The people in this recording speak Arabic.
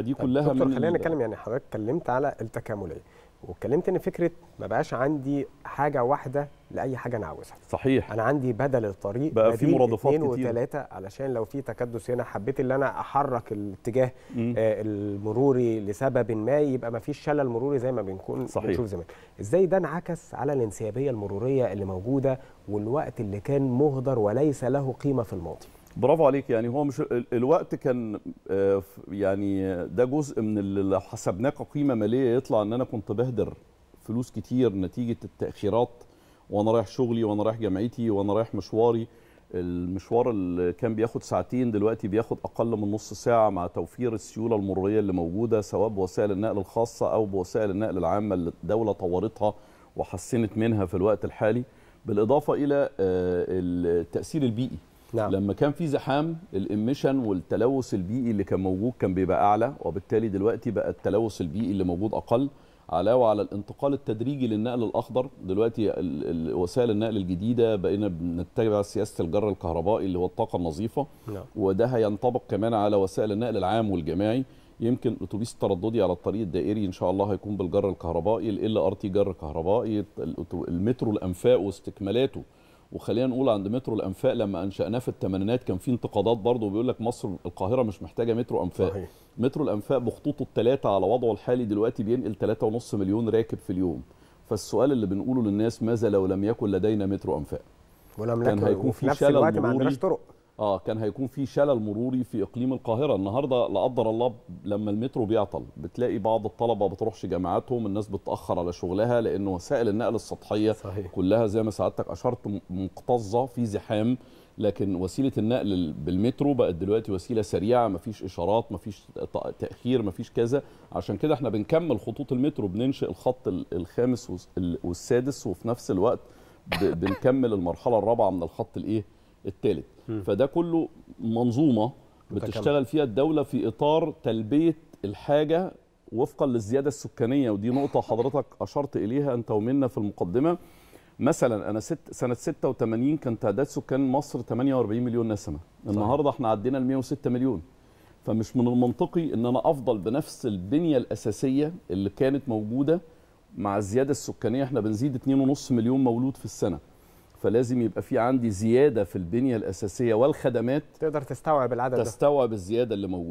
فدي كلها من خلينا نتكلم يعني حضرتك اتكلمت على التكامليه واتكلمت ان فكره ما بقاش عندي حاجه واحده لاي حاجه انا عاوزها صحيح انا عندي بدل الطريق بقى في مرادفات كتير وثلاثه علشان لو في تكدس هنا حبيت ان انا احرك الاتجاه آه المروري لسبب ما يبقى ما فيش شلل مروري زي ما بنكون صحيح. بنشوف زمان ازاي ده انعكس على الانسيابيه المروريه اللي موجوده والوقت اللي كان مهدر وليس له قيمه في الماضي برافو عليك يعني هو مش الوقت كان آه، يعني ده جزء من اللي لو حسبناه كقيمه ماليه يطلع ان انا كنت بهدر فلوس كتير نتيجه التاخيرات وانا رايح شغلي وانا رايح جامعتي وانا رايح مشواري المشوار اللي كان بياخد ساعتين دلوقتي بياخد اقل من نص ساعه مع توفير السيوله المروريه اللي موجوده سواء بوسائل النقل الخاصه او بوسائل النقل العامه اللي الدوله طورتها وحسنت منها في الوقت الحالي بالاضافه الى آه، التاثير البيئي نعم. لما كان في زحام الاميشن والتلوث البيئي اللي كان موجود كان بيبقى اعلى وبالتالي دلوقتي بقى التلوث البيئي اللي موجود اقل علاوه على الانتقال التدريجي للنقل الاخضر دلوقتي وسائل النقل الجديده بقينا بنتبع سياسه الجر الكهربائي اللي هو الطاقه النظيفه نعم. وده هينطبق كمان على وسائل النقل العام والجماعي يمكن الاتوبيس الترددي على الطريق الدائري ان شاء الله هيكون بالجر الكهربائي ال ار تي جر كهربائي المترو الانفاق واستكمالاته وخلينا نقول عند مترو الانفاق لما انشاناه في الثمانينات كان في انتقادات برضه بيقول لك مصر القاهره مش محتاجه مترو انفاق صحيح. مترو الانفاق بخطوطه الثلاثه على وضعه الحالي دلوقتي بينقل 3.5 مليون راكب في اليوم فالسؤال اللي بنقوله للناس ماذا لو لم يكن لدينا مترو انفاق ولم كان هيكون في نفس الوقت ما عندناش طرق اه كان هيكون في شلل مروري في اقليم القاهره النهارده لا قدر الله لما المترو بيعطل بتلاقي بعض الطلبه بتروحش جامعاتهم الناس بتاخر على شغلها لان وسائل النقل السطحيه صحيح. كلها زي ما سعادتك اشرت مكتظه في زحام لكن وسيله النقل بالمترو بقت دلوقتي وسيله سريعه مفيش اشارات مفيش تاخير مفيش كذا عشان كده احنا بنكمل خطوط المترو بننشئ الخط الخامس والسادس وفي نفس الوقت بنكمل المرحله الرابعه من الخط الايه الثالث فده كله منظومه بتشتغل فيها الدوله في اطار تلبيه الحاجه وفقا للزياده السكانيه ودي نقطه حضرتك اشرت اليها انت ومنا في المقدمه مثلا انا ست سنه 86 كان تعداد سكان مصر 48 مليون نسمه النهارده احنا عدينا ال 106 مليون فمش من المنطقي ان انا افضل بنفس البنيه الاساسيه اللي كانت موجوده مع الزياده السكانيه احنا بنزيد 2.5 مليون مولود في السنه فلازم يبقى في عندي زياده في البنيه الاساسيه والخدمات تقدر تستوعب العدد تستوعب الزياده اللي موجوده